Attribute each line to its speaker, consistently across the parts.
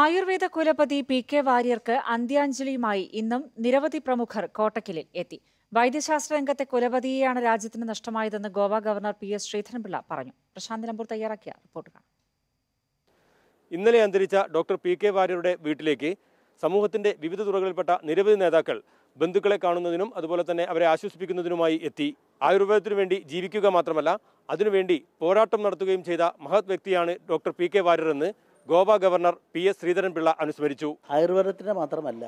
Speaker 1: ആയുർവേദ കുലപതി P K വാര്യർക്ക് അന്ത്യാഞ്ജലിയുമായി ഇന്നും നിരവധി പ്രമുഖർ കോട്ടക്കലിൽ എത്തി വൈദ്യശാസ്ത്ര രംഗത്തെ കുലപതിയെയാണ് രാജ്യത്തിന് നഷ്ടമായതെന്ന് Goa governor P S Sreedharan Pillai പറഞ്ഞു പ്രശാന്ത് നമ്പൂർ തയ്യാറാക്കിയ റിപ്പോർട്ട്
Speaker 2: ഇന്നലെ അന്തരിച്ച ഡോക്ടർ പി കെ വാര്യരുടെ വീട്ടിലേക്ക് സമൂഹത്തിന്റെ വിവിധ തുറകളിൽപ്പെട്ട നിരവധി നേതാക്കൾ ബന്ധുക്കളെ കാണുന്നതിനും അതുപോലെ തന്നെ അവരെ ആശ്വസിപ്പിക്കുന്നതിനുമായി എത്തി ആയുർവേദത്തിനു വേണ്ടി ജീവിക്കുക മാത്രമല്ല അതിനുവേണ്ടി പോരാട്ടം നടത്തുകയും ചെയ്ത മഹത് വ്യക്തിയാണ് ഡോക്ടർ പി കെ വാര്യർ എന്ന് Goa governor P S Sreedharan Pillai അനുസ്മരിച്ചു
Speaker 3: ആയുർവേദത്തിന് മാത്രമല്ല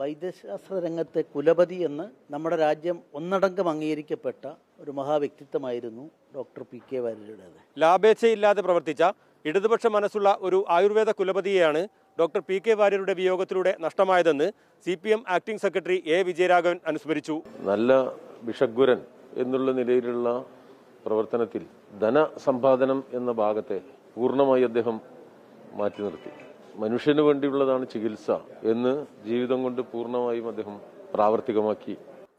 Speaker 3: വൈദ്യശാസ്ത്ര രംഗത്തെ കുലപതി എന്ന് നമ്മുടെ രാജ്യം ഒന്നടങ്കം അംഗീകരിക്കപ്പെട്ട ഒരു മഹാവ്യക്തിത്വമായിരുന്നു ഡോക്ടർ പി കെ വാര്യരുടേത്
Speaker 2: ലാഭേച്ഛയില്ലാതെ പ്രവർത്തിച്ച ഇടതുപക്ഷ മനസ്സുള്ള ഒരു ആയുർവേദ കുലപതിയെയാണ് ഡോക്ടർ പി കെ വാര്യരുടെ വിയോഗത്തിലൂടെ നഷ്ടമായതെന്ന് C P M
Speaker 4: acting secretary A Vijayaraghavan അനുസ്മരിച്ചു നല്ല വിഷഗുരൻ എന്നുള്ള നിലയിലുള്ള പ്രവർത്തനത്തിൽ ധനസമ്പാദനം എന്ന ഭാഗത്തെ പൂർണ്ണമായി അദ്ദേഹം മാറ്റി നിർത്തി മനുഷ്യന് വേണ്ടിയുള്ളതാണ് ചികിത്സ എന്ന് ജീവിതം കൊണ്ട് പൂർണ്ണമായും അദ്ദേഹം പ്രാവർത്തികമാക്കി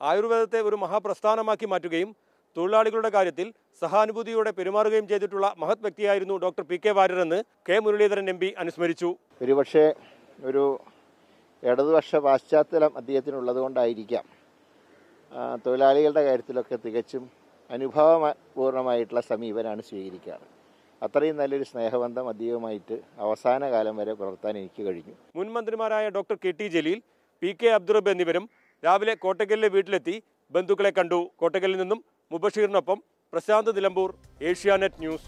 Speaker 2: ആയുർവേദത്തെ ഒരു മഹാപ്രസ്ഥാനമാക്കി മാറ്റുകയും തൊഴിലാളികളുടെ കാര്യത്തിൽ സഹാനുഭൂതിയോടെ പെരുമാറുകയും ചെയ്തിട്ടുള്ള മഹത് വ്യക്തിയായിരുന്നു ഡോക്ടർ പി കെ വാര്യർ എന്ന് കെ
Speaker 5: മുരളീധരൻ എം പി അനുസ്മരിച്ചു ഒരുപക്ഷെ ഒരു ഇടതുപക്ഷ പാശ്ചാത്തലം അദ്ദേഹത്തിനുള്ളത് കൊണ്ടായിരിക്കാം തൊഴിലാളികളുടെ കാര്യത്തിലൊക്കെ തികച്ചും അനുഭവപൂർണമായിട്ടുള്ള സമീപനമാണ് സ്വീകരിക്കാറ് അത്രയും നല്ലൊരു സ്നേഹബന്ധം അധികമായിട്ട് അവസാന കാലം വരെ പുലർത്താൻ എനിക്ക് കഴിഞ്ഞു
Speaker 2: മുൻ മന്ത്രിമാരായ doctor K T Jaleel P K Abdurabb എന്നിവരും രാവിലെ കോട്ടക്കലിലെ വീട്ടിലെത്തി ബന്ധുക്കളെ കണ്ടു കോട്ടക്കലിൽ നിന്നും മുബഷീറിനൊപ്പം പ്രശാന്ത് നിലമ്പൂർ ഏഷ്യാനെറ്റ് ന്യൂസ്